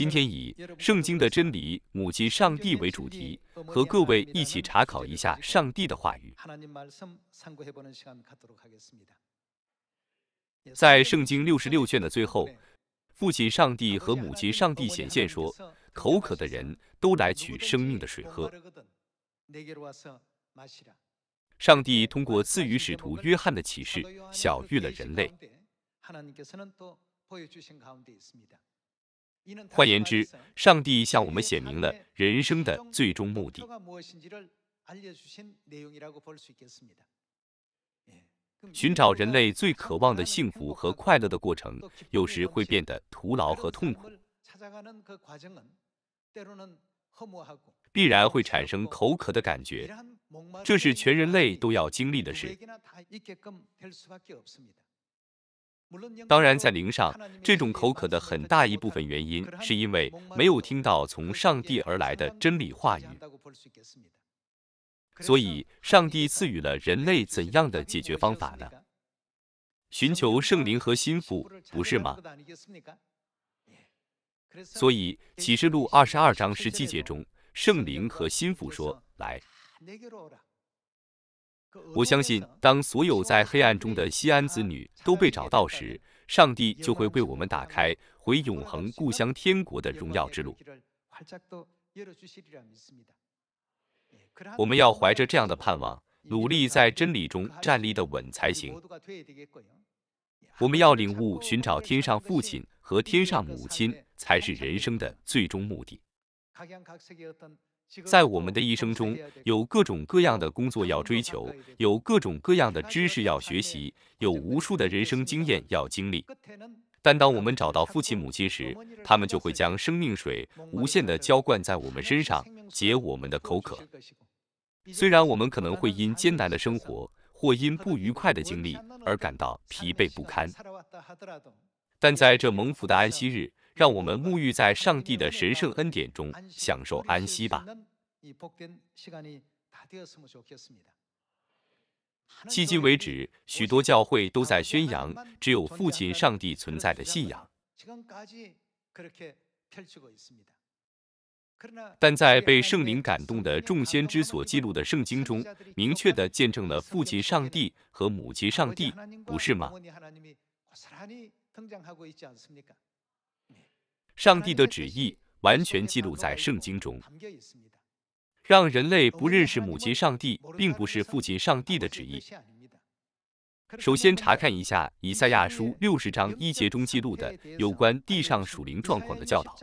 今天以《圣经》的真理，母亲上帝为主题，和各位一起查考一下上帝的话语。在《圣经》六十六卷的最后，父亲上帝和母亲上帝显现说：“口渴的人都来取生命的水喝。”上帝通过赐予使徒约翰的启示，晓谕了人类。换言之，上帝向我们显明了人生的最终目的。寻找人类最渴望的幸福和快乐的过程，有时会变得徒劳和痛苦，必然会产生口渴的感觉。这是全人类都要经历的事。当然，在灵上，这种口渴的很大一部分原因是因为没有听到从上帝而来的真理话语。所以，上帝赐予了人类怎样的解决方法呢？寻求圣灵和心腹，不是吗？所以，启示录二十二章十七节中，圣灵和心腹说：“来。”我相信，当所有在黑暗中的西安子女都被找到时，上帝就会为我们打开回永恒故乡天国的荣耀之路。我们要怀着这样的盼望，努力在真理中站立得稳才行。我们要领悟，寻找天上父亲和天上母亲，才是人生的最终目的。在我们的一生中，有各种各样的工作要追求，有各种各样的知识要学习，有无数的人生经验要经历。但当我们找到父亲母亲时，他们就会将生命水无限的浇灌在我们身上，解我们的口渴。虽然我们可能会因艰难的生活或因不愉快的经历而感到疲惫不堪，但在这蒙福的安息日。让我们沐浴在上帝的神圣恩典中，享受安息吧。迄今为止，许多教会都在宣扬只有父亲上帝存在的信仰，但在被圣灵感动的众先知所记录的圣经中，明确地见证了父亲上帝和母亲上帝，不是吗？上帝的旨意完全记录在圣经中，让人类不认识母亲上帝，并不是父亲上帝的旨意。首先查看一下以赛亚书六十章一节中记录的有关地上属灵状况的教导。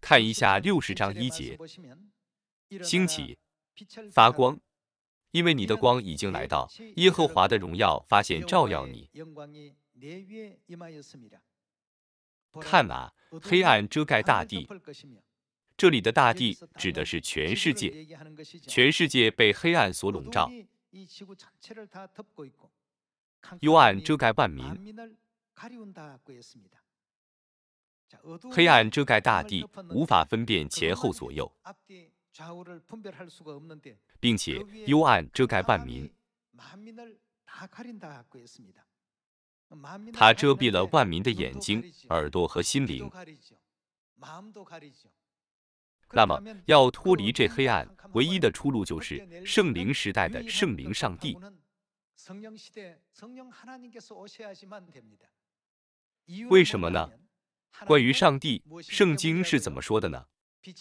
看一下六十章一节，兴起，发光。因为你的光已经来到，耶和华的荣耀发现照耀你。看啊，黑暗遮盖大地。这里的大地指的是全世界，全世界被黑暗所笼罩。幽暗遮盖万民。黑暗遮盖大地，无法分辨前后左右。并且幽暗遮盖万民，他遮蔽了万民的眼睛、耳朵和心灵。那么，要脱离这黑暗，唯一的出路就是圣灵时代的圣灵上帝。为什么呢？关于上帝，圣经是怎么说的呢？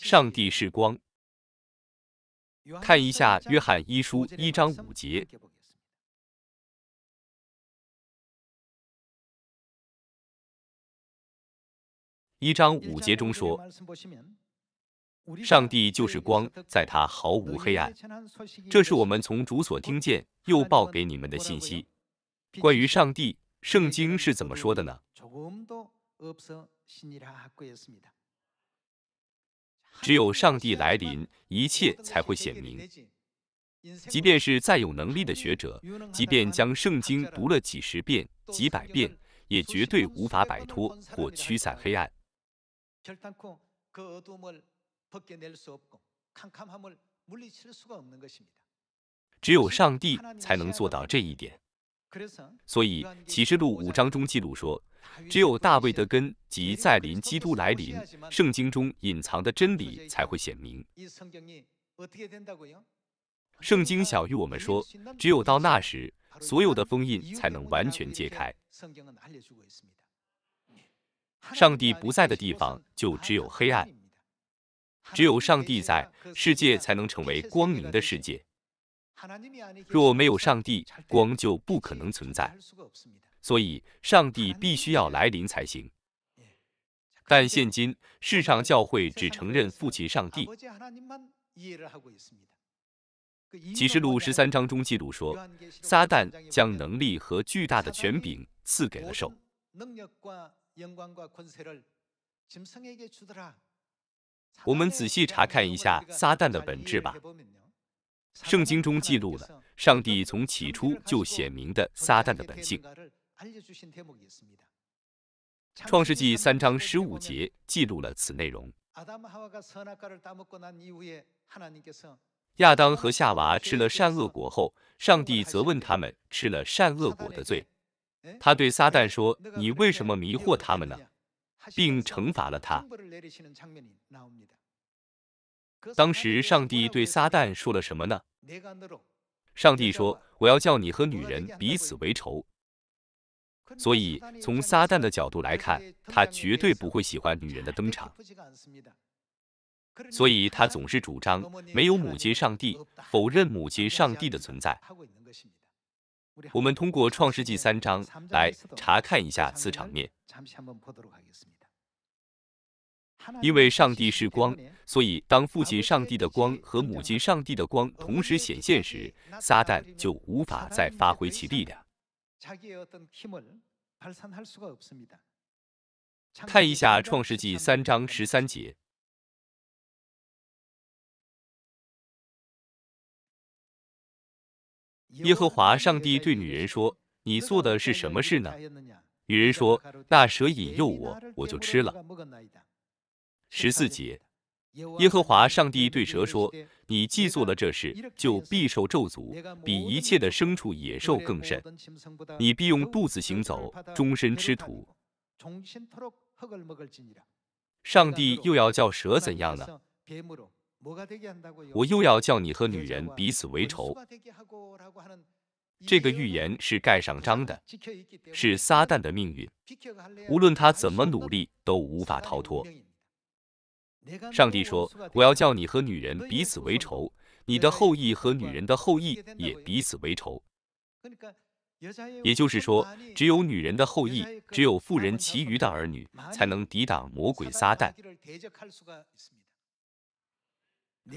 上帝是光。看一下《约翰一书》一章五节。一章五节中说：“上帝就是光，在他毫无黑暗。”这是我们从主所听见又报给你们的信息。关于上帝，圣经是怎么说的呢？只有上帝来临，一切才会显明。即便是再有能力的学者，即便将圣经读了几十遍、几百遍，也绝对无法摆脱或驱散黑暗。只有上帝才能做到这一点。所以，《启示录》五章中记录说，只有大卫的根即再临基督来临，圣经中隐藏的真理才会显明。圣经小于我们说，只有到那时，所有的封印才能完全揭开。上帝不在的地方，就只有黑暗；只有上帝在，世界才能成为光明的世界。若没有上帝，光就不可能存在，所以上帝必须要来临才行。但现今世上教会只承认父亲上帝。启示录十三章中记录说，撒旦将能力和巨大的权柄赐给了兽。我们仔细查看一下撒旦的本质吧。圣经中记录了上帝从起初就显明的撒旦的本性。创世纪三章十五节记录了此内容。亚当和夏娃吃了善恶果后，上帝责问他们吃了善恶果的罪。他对撒旦说：“你为什么迷惑他们呢？”并惩罚了他。当时上帝对撒旦说了什么呢？上帝说：“我要叫你和女人彼此为仇。”所以从撒旦的角度来看，他绝对不会喜欢女人的登场。所以他总是主张没有母亲上帝，否认母亲上帝的存在。我们通过创世纪三章来查看一下此场面。因为上帝是光，所以当父亲上帝的光和母亲上帝的光同时显现时，撒旦就无法再发挥其力量。看一下创世纪》三章十三节。耶和华上帝对女人说：“你做的是什么事呢？”女人说：“那蛇引诱我，我就吃了。”十四节，耶和华上帝对蛇说：“你既做了这事，就必受咒诅，比一切的牲畜野兽更甚。你必用肚子行走，终身吃土。”上帝又要叫蛇怎样呢？我又要叫你和女人彼此为仇。这个预言是盖上章的，是撒旦的命运。无论他怎么努力，都无法逃脱。上帝说：“我要叫你和女人彼此为仇，你的后裔和女人的后裔也彼此为仇。”也就是说，只有女人的后裔，只有妇人其余的儿女，才能抵挡魔鬼撒旦。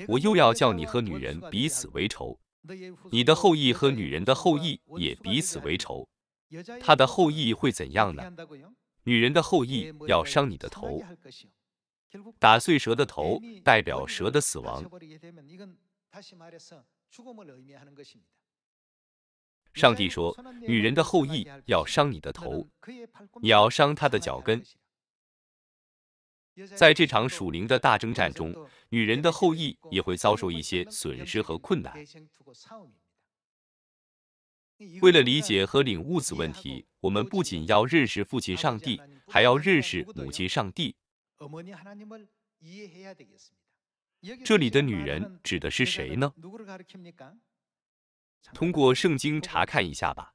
我又要叫你和女人彼此为仇，你的后裔和女人的后裔也彼此为仇。他的后裔会怎样呢？女人的后裔要伤你的头。打碎蛇的头代表蛇的死亡。上帝说：“女人的后裔要伤你的头，你要伤她的脚跟。”在这场属灵的大征战中，女人的后裔也会遭受一些损失和困难。为了理解和领悟此问题，我们不仅要认识父亲上帝，还要认识母亲上帝。这里的女人指的是谁呢？通过圣经查看一下吧。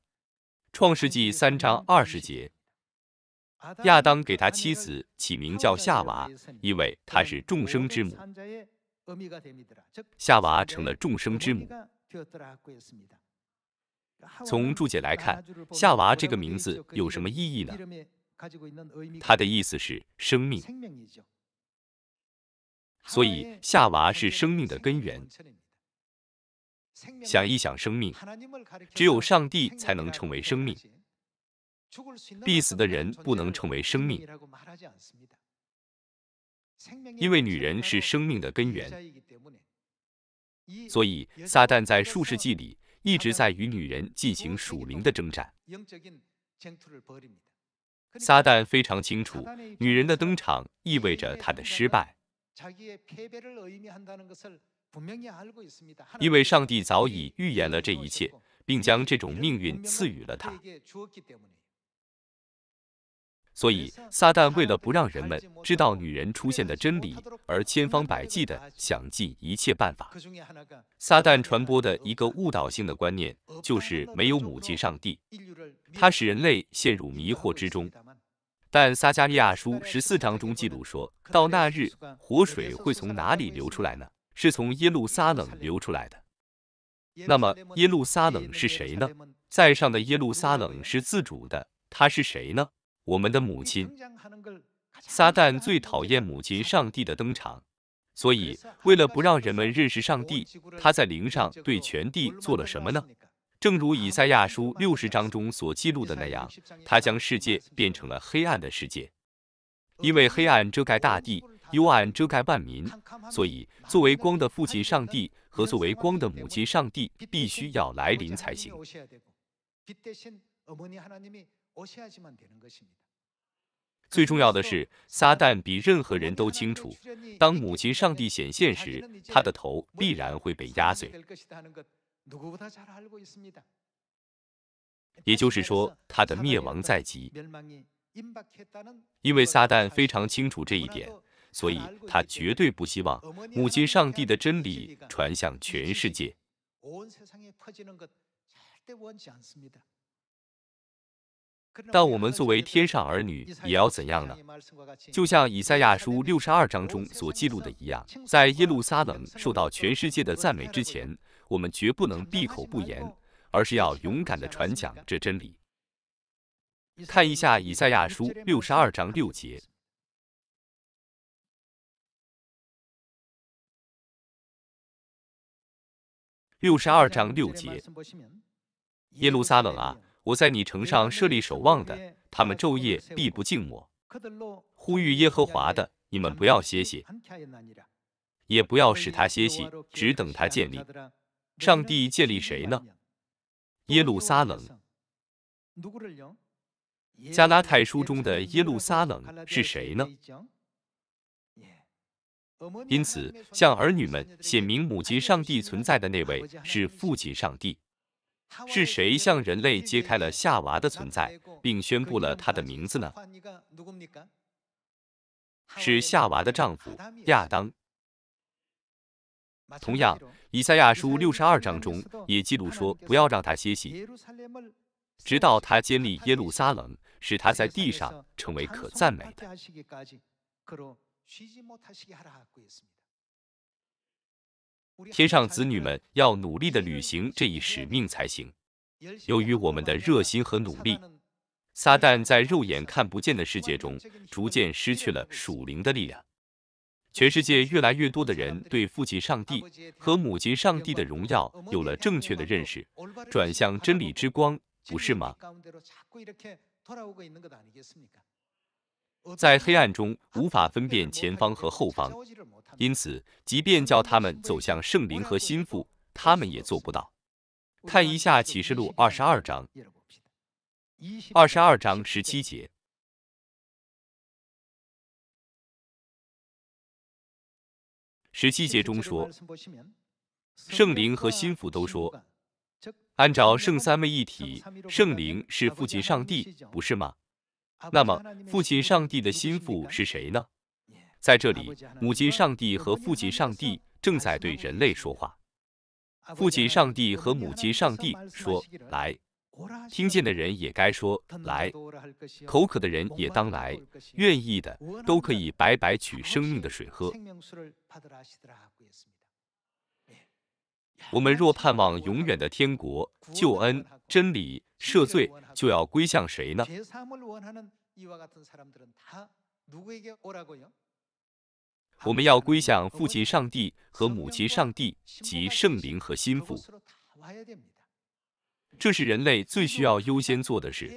创世纪》三章二十节，亚当给他妻子起名叫夏娃，因为她是众生之母。夏娃成了众生之母。从注解来看，夏娃这个名字有什么意义呢？他的意思是生命，所以夏娃是生命的根源。想一想生命，只有上帝才能成为生命，必死的人不能成为生命，因为女人是生命的根源。所以撒旦在数世纪里一直在与女人进行属灵的征战。撒旦非常清楚，女人的登场意味着他的失败，因为上帝早已预言了这一切，并将这种命运赐予了他。所以，撒旦为了不让人们知道女人出现的真理，而千方百计地想尽一切办法。撒旦传播的一个误导性的观念就是没有母亲上帝，它使人类陷入迷惑之中。但撒加利亚书十四章中记录说：“到那日，活水会从哪里流出来呢？是从耶路撒冷流出来的。那么，耶路撒冷是谁呢？在上的耶路撒冷是自主的，他是谁呢？”我们的母亲，撒旦最讨厌母亲上帝的登场，所以为了不让人们认识上帝，他在灵上对全地做了什么呢？正如以赛亚书六十章中所记录的那样，他将世界变成了黑暗的世界，因为黑暗遮盖大地，幽暗遮盖万民，所以作为光的父亲上帝和作为光的母亲上帝必须要来临才行。最重要的是，撒旦比任何人都清楚，当母亲上帝显现时，他的头必然会被压碎。也就是说，他的灭亡在即。因为撒旦非常清楚这一点，所以他绝对不希望母亲上帝的真理传向全世界。但我们作为天上儿女，也要怎样呢？就像以赛亚书六十二章中所记录的一样，在耶路撒冷受到全世界的赞美之前，我们绝不能闭口不言，而是要勇敢的传讲这真理。看一下以赛亚书六十二章六节。六十二章六节，耶路撒冷啊！我在你城上设立守望的，他们昼夜必不静默；呼吁耶和华的，你们不要歇息，也不要使他歇息，只等他建立。上帝建立谁呢？耶路撒冷。加拉太书中的耶路撒冷是谁呢？因此，向儿女们显明母亲上帝存在的那位是父亲上帝。是谁向人类揭开了夏娃的存在，并宣布了他的名字呢？是夏娃的丈夫亚当。同样，以赛亚书六十二章中也记录说：“不要让他歇息，直到他建立耶路撒冷，使他在地上成为可赞美的。”天上子女们要努力地履行这一使命才行。由于我们的热心和努力，撒旦在肉眼看不见的世界中逐渐失去了属灵的力量。全世界越来越多的人对父亲上帝和母亲上帝的荣耀有了正确的认识，转向真理之光，不是吗？在黑暗中无法分辨前方和后方，因此，即便叫他们走向圣灵和心腹，他们也做不到。看一下启示录二十二章，二十二章十七节，十七节中说，圣灵和心腹都说，按照圣三位一体，圣灵是父亲上帝，不是吗？那么，父亲上帝的心腹是谁呢？在这里，母亲上帝和父亲上帝正在对人类说话。父亲上帝和母亲上帝说：“来，听见的人也该说来；口渴的人也当来；愿意的都可以白白取生命的水喝。”我们若盼望永远的天国、救恩、真理、赦罪，就要归向谁呢？我们要归向父亲上帝和母亲上帝及圣灵和心腹。这是人类最需要优先做的事。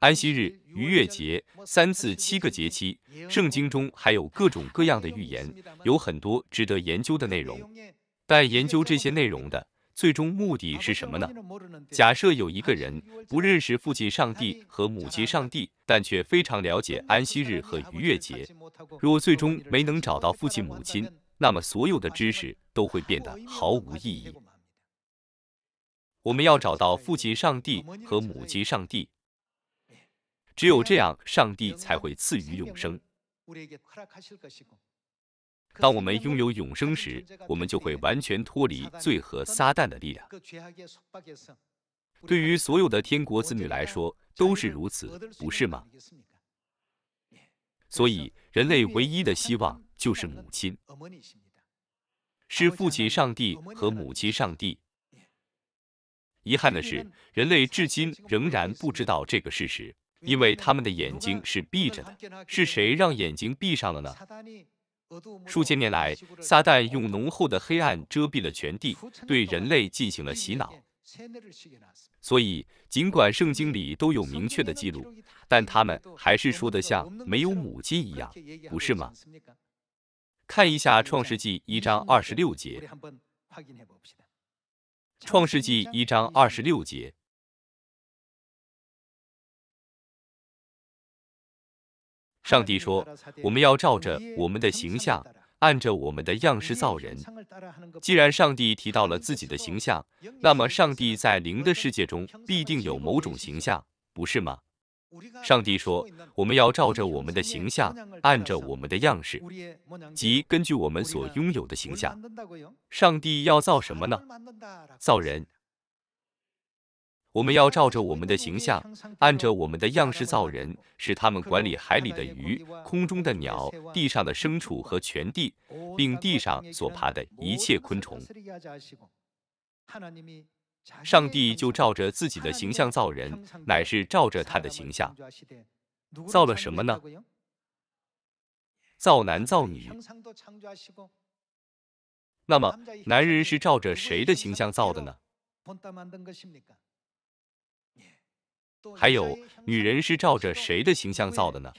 安息日、逾越节，三次七个节期，圣经中还有各种各样的预言，有很多值得研究的内容。但研究这些内容的最终目的是什么呢？假设有一个人不认识父亲上帝和母亲上帝，但却非常了解安息日和逾越节。若最终没能找到父亲母亲，那么所有的知识都会变得毫无意义。我们要找到父亲上帝和母亲上帝。只有这样，上帝才会赐予永生。当我们拥有永生时，我们就会完全脱离罪和撒旦的力量。对于所有的天国子女来说，都是如此，不是吗？所以，人类唯一的希望就是母亲，是父亲、上帝和母亲、上帝。遗憾的是，人类至今仍然不知道这个事实。因为他们的眼睛是闭着的，是谁让眼睛闭上了呢？数千年来，撒旦用浓厚的黑暗遮蔽了全地，对人类进行了洗脑。所以，尽管圣经里都有明确的记录，但他们还是说的像没有母亲一样，不是吗？看一下《创世纪》一章二十六节，《创世纪》一章二十六节。上帝说：“我们要照着我们的形象，按着我们的样式造人。既然上帝提到了自己的形象，那么上帝在灵的世界中必定有某种形象，不是吗？”上帝说：“我们要照着我们的形象，按着我们的样式，即根据我们所拥有的形象，上帝要造什么呢？造人。”我们要照着我们的形象，按着我们的样式造人，使他们管理海里的鱼、空中的鸟、地上的牲畜和全地，并地上所爬的一切昆虫。上帝就照着自己的形象造人，乃是照着他的形象造了什么呢？造男造女。那么，男人是照着谁的形象造的呢？还有，女人是照着谁的形象造的呢？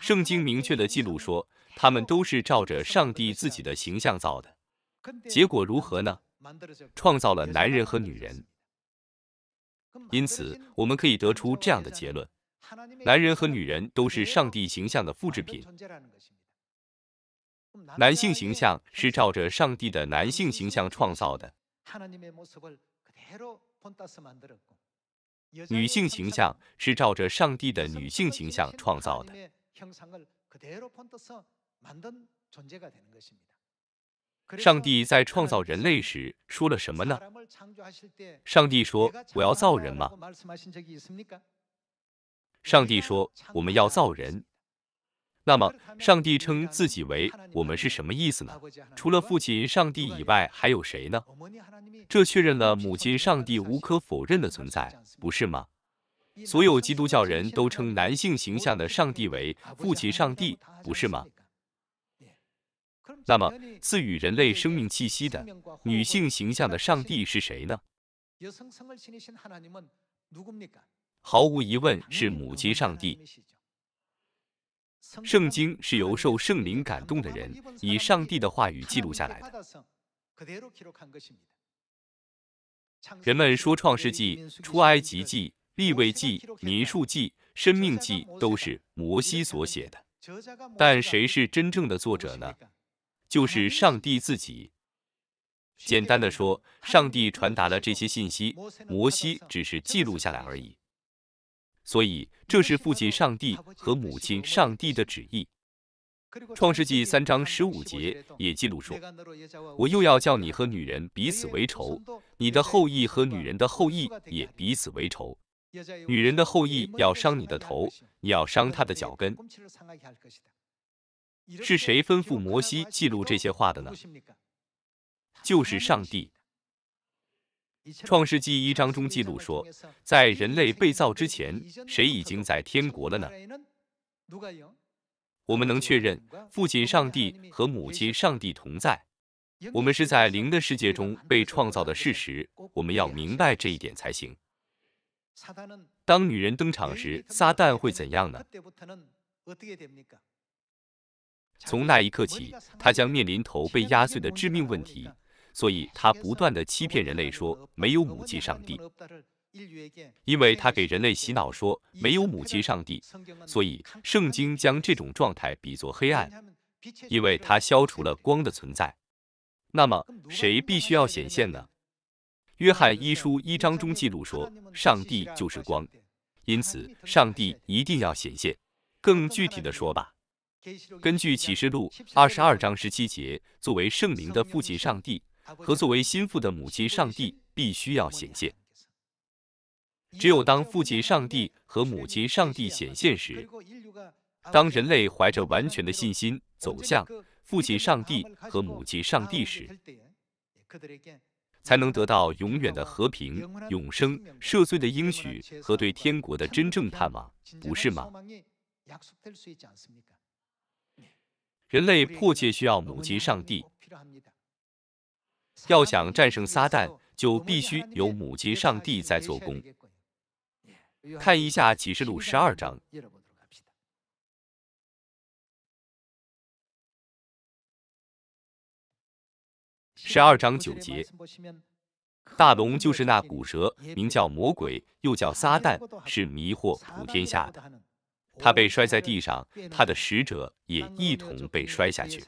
圣经明确的记录说，他们都是照着上帝自己的形象造的。结果如何呢？创造了男人和女人。因此，我们可以得出这样的结论：男人和女人都是上帝形象的复制品。男性形象是照着上帝的男性形象创造的。女性形象是照着上帝的女性形象创造的。上帝在创造人类时说了什么呢？上帝说：“我要造人吗？”上帝说：“我们要造人。”那么，上帝称自己为我们是什么意思呢？除了父亲上帝以外，还有谁呢？这确认了母亲上帝无可否认的存在，不是吗？所有基督教人都称男性形象的上帝为父亲上帝，不是吗？那么，赐予人类生命气息的女性形象的上帝是谁呢？毫无疑问，是母亲上帝。圣经是由受圣灵感动的人，以上帝的话语记录下来的。人们说《创世纪》《出埃及记》《立位记》《民数记》《生命记》都是摩西所写的，但谁是真正的作者呢？就是上帝自己。简单的说，上帝传达了这些信息，摩西只是记录下来而已。所以，这是父亲上帝和母亲上帝的旨意。创世纪三章十五节也记录说：“我又要叫你和女人彼此为仇，你的后裔和女人的后裔也彼此为仇。女人的后裔要伤你的头，你要伤她的脚跟。”是谁吩咐摩西记录这些话的呢？就是上帝。创世纪一章中记录说，在人类被造之前，谁已经在天国了呢？我们能确认父亲上帝和母亲上帝同在。我们是在灵的世界中被创造的事实，我们要明白这一点才行。当女人登场时，撒旦会怎样呢？从那一刻起，他将面临头被压碎的致命问题。所以他不断的欺骗人类说没有母亲上帝，因为他给人类洗脑说没有母亲上帝，所以圣经将这种状态比作黑暗，因为它消除了光的存在。那么谁必须要显现呢？约翰一书一章中记录说，上帝就是光，因此上帝一定要显现。更具体的说吧，根据启示录二十二章十七节，作为圣灵的父亲上帝。和作为心腹的母亲上帝必须要显现。只有当父亲上帝和母亲上帝显现时，当人类怀着完全的信心走向父亲上帝和母亲上帝时，才能得到永远的和平、永生、赦罪的应许和对天国的真正盼望，不是吗？人类迫切需要母亲上帝。要想战胜撒旦，就必须有母亲上帝在做工。看一下启示录十二章，十二章九节，大龙就是那古蛇，名叫魔鬼，又叫撒旦，是迷惑普天下的。他被摔在地上，他的使者也一同被摔下去。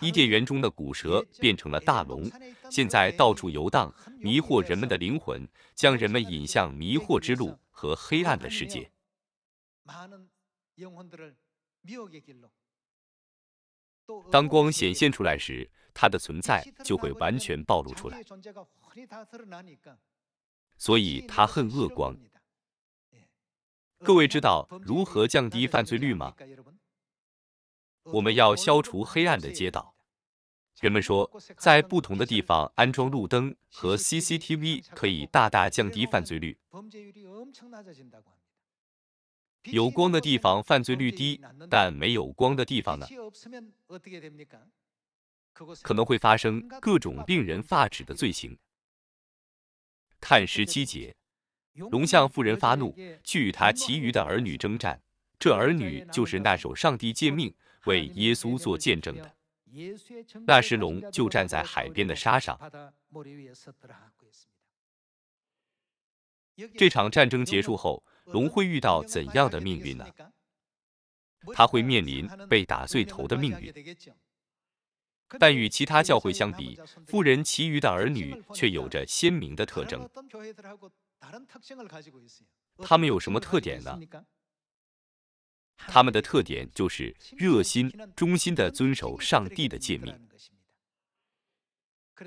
伊甸园中的古蛇变成了大龙，现在到处游荡，迷惑人们的灵魂，将人们引向迷惑之路和黑暗的世界。当光显现出来时，它的存在就会完全暴露出来。所以，他恨恶光。各位知道如何降低犯罪率吗？我们要消除黑暗的街道。人们说，在不同的地方安装路灯和 C C T V 可以大大降低犯罪率。有光的地方犯罪率低，但没有光的地方呢？可能会发生各种令人发指的罪行。看十七节，龙象夫人发怒，去与他其余的儿女征战。这儿女就是那首上帝诫命。为耶稣做见证的。那时，龙就站在海边的沙上。这场战争结束后，龙会遇到怎样的命运呢？他会面临被打碎头的命运。但与其他教会相比，富人其余的儿女却有着鲜明的特征。他们有什么特点呢？他们的特点就是热心、忠心地遵守上帝的诫命。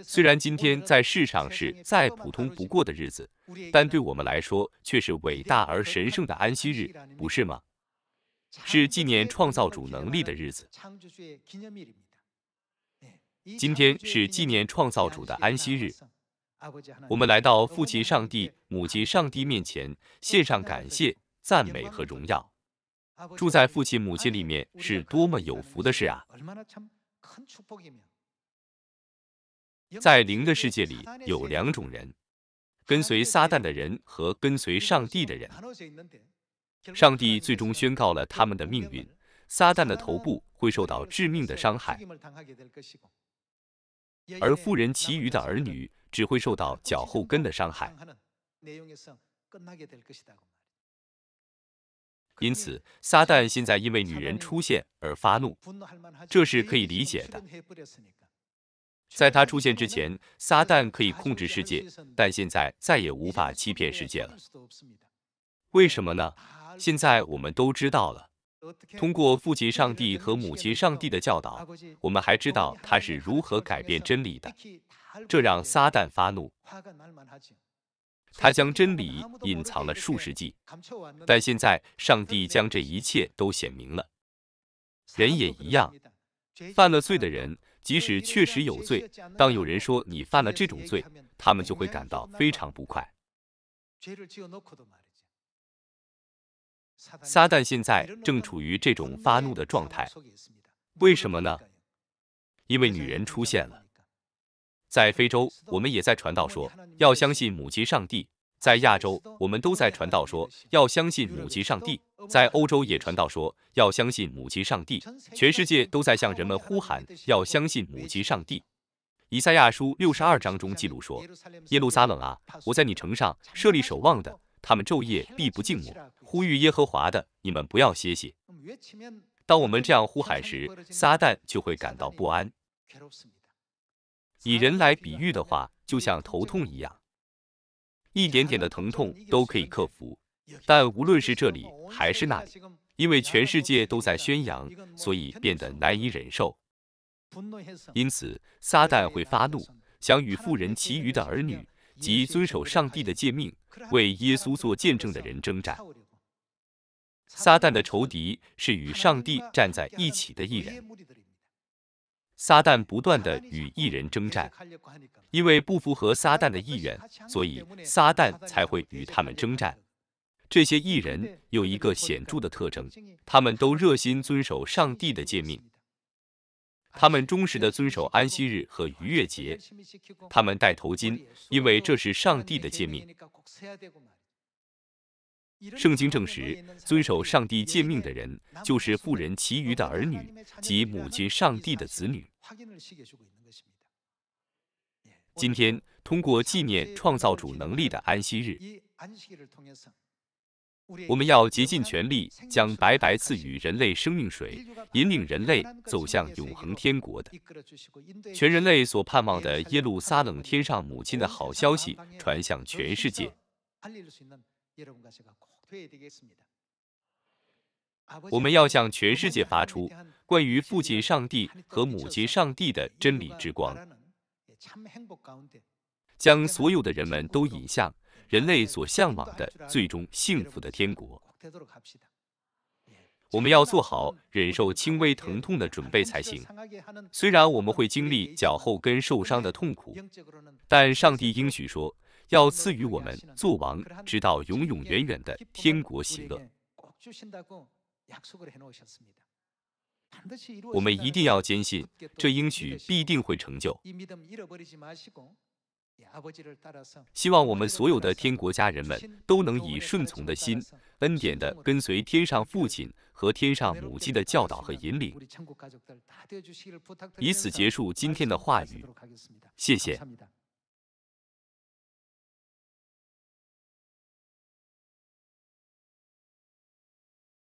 虽然今天在世上是再普通不过的日子，但对我们来说却是伟大而神圣的安息日，不是吗？是纪念创造主能力的日子。今天是纪念创造主的安息日。我们来到父亲上帝、母亲上帝面前，献上感谢、赞美和荣耀。住在父亲、母亲里面是多么有福的事啊！在灵的世界里有两种人：跟随撒旦的人和跟随上帝的人。上帝最终宣告了他们的命运：撒旦的头部会受到致命的伤害，而富人其余的儿女只会受到脚后跟的伤害。因此，撒旦现在因为女人出现而发怒，这是可以理解的。在他出现之前，撒旦可以控制世界，但现在再也无法欺骗世界了。为什么呢？现在我们都知道了。通过父亲上帝和母亲上帝的教导，我们还知道他是如何改变真理的，这让撒旦发怒。他将真理隐藏了数世纪，但现在上帝将这一切都显明了。人也一样，犯了罪的人，即使确实有罪，当有人说你犯了这种罪，他们就会感到非常不快。撒旦现在正处于这种发怒的状态，为什么呢？因为女人出现了。在非洲，我们也在传道说要相信母亲上帝；在亚洲，我们都在传道说要相信母亲上帝；在欧洲也传道说要相信母亲上帝。全世界都在向人们呼喊要相信母亲上帝。以赛亚书六十二章中记录说：“耶路撒冷啊，我在你城上设立守望的，他们昼夜必不静默；呼吁耶和华的，你们不要歇息。”当我们这样呼喊时，撒旦就会感到不安。以人来比喻的话，就像头痛一样，一点点的疼痛都可以克服，但无论是这里还是那里，因为全世界都在宣扬，所以变得难以忍受。因此，撒旦会发怒，想与富人其余的儿女及遵守上帝的诫命、为耶稣做见证的人征战。撒旦的仇敌是与上帝站在一起的一人。撒旦不断地与异人征战，因为不符合撒旦的意愿，所以撒旦才会与他们征战。这些异人有一个显著的特征，他们都热心遵守上帝的诫命，他们忠实的遵守安息日和逾越节，他们戴头巾，因为这是上帝的诫命。圣经证实，遵守上帝诫命的人就是富人，其余的儿女及母亲，上帝的子女。今天，通过纪念创造主能力的安息日，我们要竭尽全力，将白白赐予人类生命水，引领人类走向永恒天国的全人类所盼望的耶路撒冷天上母亲的好消息传向全世界。我们要向全世界发出关于父亲上帝和母亲上帝的真理之光，将所有的人们都引向人类所向往的最终幸福的天国。我们要做好忍受轻微疼痛的准备才行。虽然我们会经历脚后跟受伤的痛苦，但上帝应许说。要赐予我们做王，直到永永远远的天国喜乐。我们一定要坚信，这应许必定会成就。希望我们所有的天国家人们都能以顺从的心、恩典的跟随天上父亲和天上母亲的教导和引领。以此结束今天的话语。谢谢。